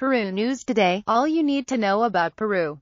Peru News Today, all you need to know about Peru.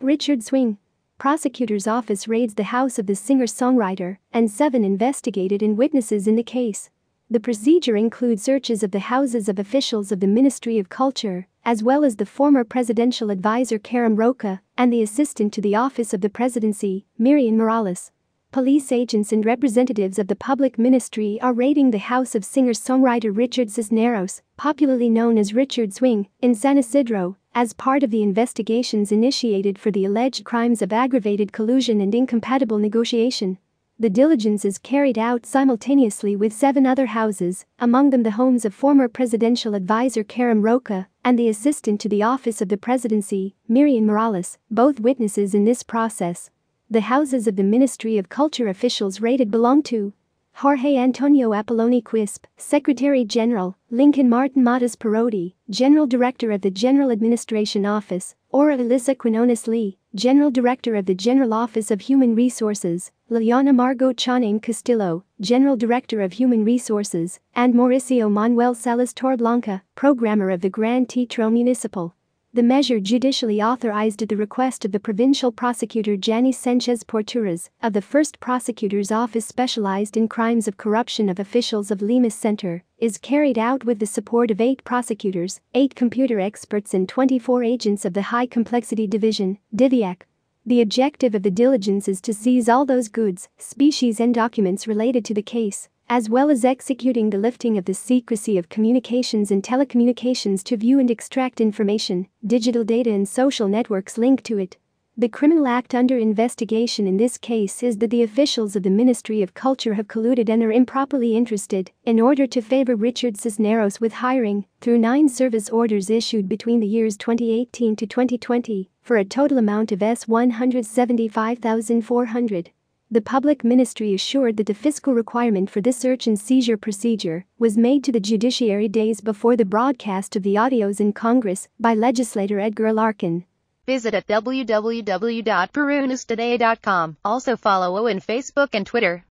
Richard Swing. Prosecutor's office raids the house of the singer-songwriter, and seven investigated and witnesses in the case. The procedure includes searches of the houses of officials of the Ministry of Culture, as well as the former presidential advisor Karim Roca and the assistant to the Office of the Presidency, Miriam Morales. Police agents and representatives of the public ministry are raiding the house of singer-songwriter Richard Cisneros, popularly known as Richard Swing, in San Isidro, as part of the investigations initiated for the alleged crimes of aggravated collusion and incompatible negotiation. The diligence is carried out simultaneously with seven other houses, among them the homes of former presidential advisor Karim Roca and the assistant to the office of the presidency, Miriam Morales, both witnesses in this process. The houses of the Ministry of Culture officials raided belong to Jorge Antonio Apolloni Quisp, Secretary General, Lincoln Martin Matas Parodi, General Director of the General Administration Office, Ora Elisa Quinones Lee, General Director of the General Office of Human Resources, Liliana Margot Chanin Castillo, General Director of Human Resources, and Mauricio Manuel Salas Torblanca, Programmer of the Gran Tetro Municipal. The measure judicially authorized at the request of the provincial prosecutor Jani Sanchez Porturas of the first prosecutor's office specialized in crimes of corruption of officials of Lima Center is carried out with the support of eight prosecutors, eight computer experts and 24 agents of the High Complexity Division, DIVIAC. The objective of the diligence is to seize all those goods, species and documents related to the case as well as executing the lifting of the secrecy of communications and telecommunications to view and extract information, digital data and social networks linked to it. The criminal act under investigation in this case is that the officials of the Ministry of Culture have colluded and are improperly interested in order to favor Richard Cisneros with hiring, through nine service orders issued between the years 2018 to 2020, for a total amount of S175,400. The public ministry assured that the fiscal requirement for this search and seizure procedure was made to the judiciary days before the broadcast of the audios in Congress by legislator Edgar Larkin. Visit at www.perunustoday.com. Also follow on Facebook and Twitter.